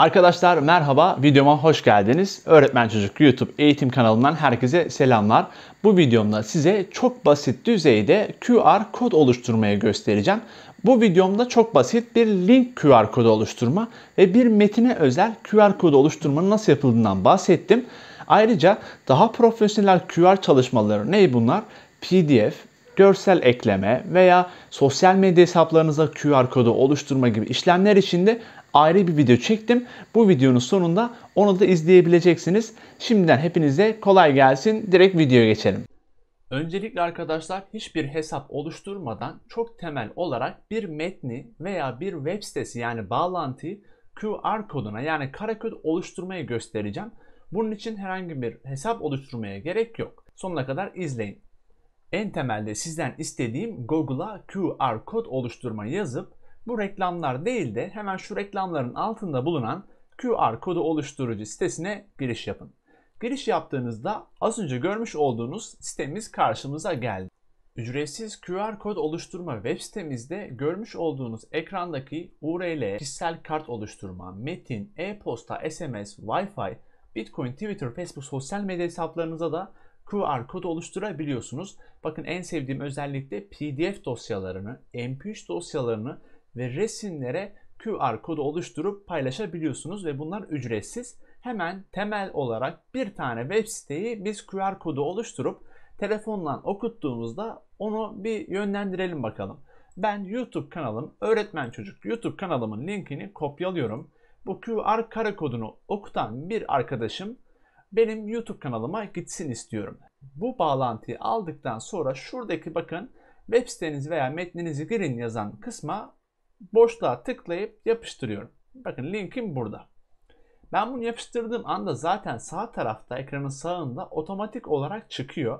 Arkadaşlar merhaba, videoma hoş geldiniz. Öğretmen Çocuk YouTube eğitim kanalından herkese selamlar. Bu videomda size çok basit düzeyde QR kod oluşturmayı göstereceğim. Bu videomda çok basit bir link QR kodu oluşturma ve bir metine özel QR kodu oluşturmanın nasıl yapıldığından bahsettim. Ayrıca daha profesyonel QR çalışmaları ne bunlar? PDF, görsel ekleme veya sosyal medya hesaplarınıza QR kodu oluşturma gibi işlemler için de ayrı bir video çektim. Bu videonun sonunda onu da izleyebileceksiniz. Şimdiden hepinize kolay gelsin. Direkt videoya geçelim. Öncelikle arkadaşlar hiçbir hesap oluşturmadan çok temel olarak bir metni veya bir web sitesi yani bağlantıyı QR koduna yani kara kod oluşturmayı göstereceğim. Bunun için herhangi bir hesap oluşturmaya gerek yok. Sonuna kadar izleyin. En temelde sizden istediğim Google'a QR kod oluşturma yazıp bu reklamlar değil de hemen şu reklamların altında bulunan QR kodu oluşturucu sitesine giriş yapın. Giriş yaptığınızda az önce görmüş olduğunuz sitemiz karşımıza geldi. Ücretsiz QR kod oluşturma web sitemizde görmüş olduğunuz ekrandaki URL, kişisel kart oluşturma, metin, e-posta, SMS, Wi-Fi, Bitcoin, Twitter, Facebook sosyal medya hesaplarınıza da QR kodu oluşturabiliyorsunuz. Bakın en sevdiğim özellikle PDF dosyalarını, MP3 dosyalarını ve resimlere QR kodu oluşturup paylaşabiliyorsunuz ve bunlar ücretsiz. Hemen temel olarak bir tane web siteyi biz QR kodu oluşturup telefondan okuttuğumuzda onu bir yönlendirelim bakalım. Ben YouTube kanalım Öğretmen Çocuk YouTube kanalımın linkini kopyalıyorum. Bu QR kare kodunu okutan bir arkadaşım benim YouTube kanalıma gitsin istiyorum. Bu bağlantıyı aldıktan sonra şuradaki bakın web siteniz veya metninizi girin yazan kısma boşluğa tıklayıp yapıştırıyorum. Bakın linkim burada. Ben bunu yapıştırdığım anda zaten sağ tarafta ekranın sağında otomatik olarak çıkıyor.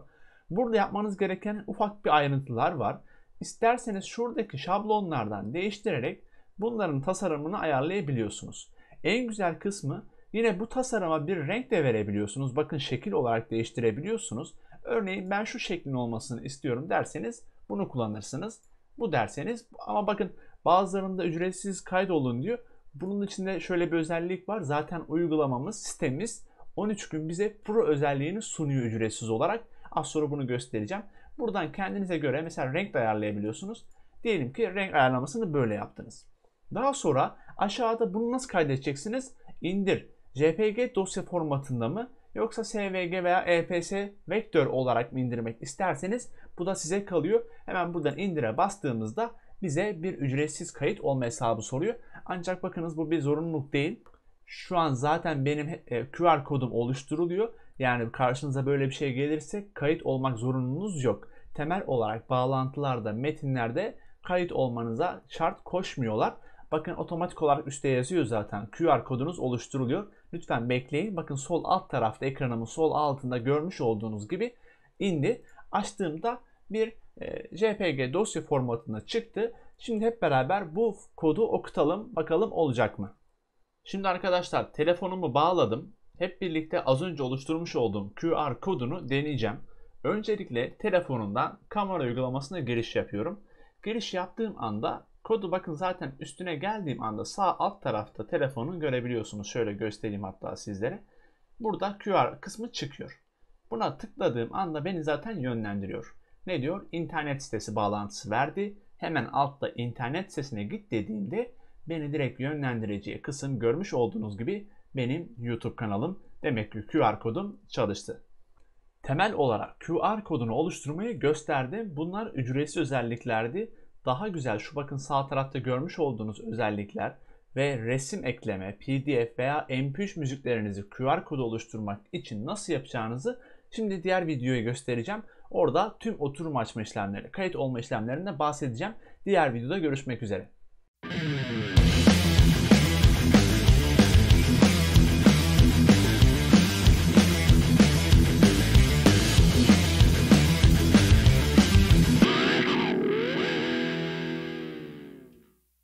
Burada yapmanız gereken ufak bir ayrıntılar var. İsterseniz şuradaki şablonlardan değiştirerek bunların tasarımını ayarlayabiliyorsunuz. En güzel kısmı yine bu tasarıma bir renk de verebiliyorsunuz. Bakın şekil olarak değiştirebiliyorsunuz. Örneğin ben şu şeklin olmasını istiyorum derseniz bunu kullanırsınız. Bu derseniz ama bakın Bazılarında ücretsiz kaydolun diyor. Bunun içinde şöyle bir özellik var. Zaten uygulamamız, sitemiz 13 gün bize Pro özelliğini sunuyor ücretsiz olarak. Az sonra bunu göstereceğim. Buradan kendinize göre mesela renk de ayarlayabiliyorsunuz. Diyelim ki renk ayarlamasını böyle yaptınız. Daha sonra aşağıda bunu nasıl kaydedeceksiniz? İndir. JPG dosya formatında mı? Yoksa SVG veya EPS vektör olarak mı indirmek isterseniz bu da size kalıyor. Hemen buradan indire bastığımızda bize bir ücretsiz kayıt olma hesabı soruyor. Ancak bakınız bu bir zorunluluk değil. Şu an zaten benim e, QR kodum oluşturuluyor. Yani karşınıza böyle bir şey gelirse kayıt olmak zorunluluğunuz yok. Temel olarak bağlantılarda, metinlerde kayıt olmanıza şart koşmuyorlar. Bakın otomatik olarak üstte yazıyor zaten. QR kodunuz oluşturuluyor. Lütfen bekleyin. Bakın sol alt tarafta ekranımın sol altında görmüş olduğunuz gibi indi. Açtığımda bir e, JPG dosya formatına çıktı. Şimdi hep beraber bu kodu okutalım bakalım olacak mı? Şimdi arkadaşlar telefonumu bağladım. Hep birlikte az önce oluşturmuş olduğum QR kodunu deneyeceğim. Öncelikle telefonundan kamera uygulamasına giriş yapıyorum. Giriş yaptığım anda kodu bakın zaten üstüne geldiğim anda sağ alt tarafta telefonu görebiliyorsunuz. Şöyle göstereyim hatta sizlere. Burada QR kısmı çıkıyor. Buna tıkladığım anda beni zaten yönlendiriyor ne diyor? İnternet sitesi bağlantısı verdi. Hemen altta internet sitesine git dediğimde beni direkt yönlendireceği kısım görmüş olduğunuz gibi benim YouTube kanalım. Demek ki QR kodum çalıştı. Temel olarak QR kodunu oluşturmayı gösterdi. Bunlar ücretsiz özelliklerdi. Daha güzel şu bakın sağ tarafta görmüş olduğunuz özellikler ve resim ekleme, pdf veya mp3 müziklerinizi QR kodu oluşturmak için nasıl yapacağınızı şimdi diğer videoyu göstereceğim. Orada tüm oturum açma işlemleri, kayıt olma işlemlerinden bahsedeceğim. Diğer videoda görüşmek üzere.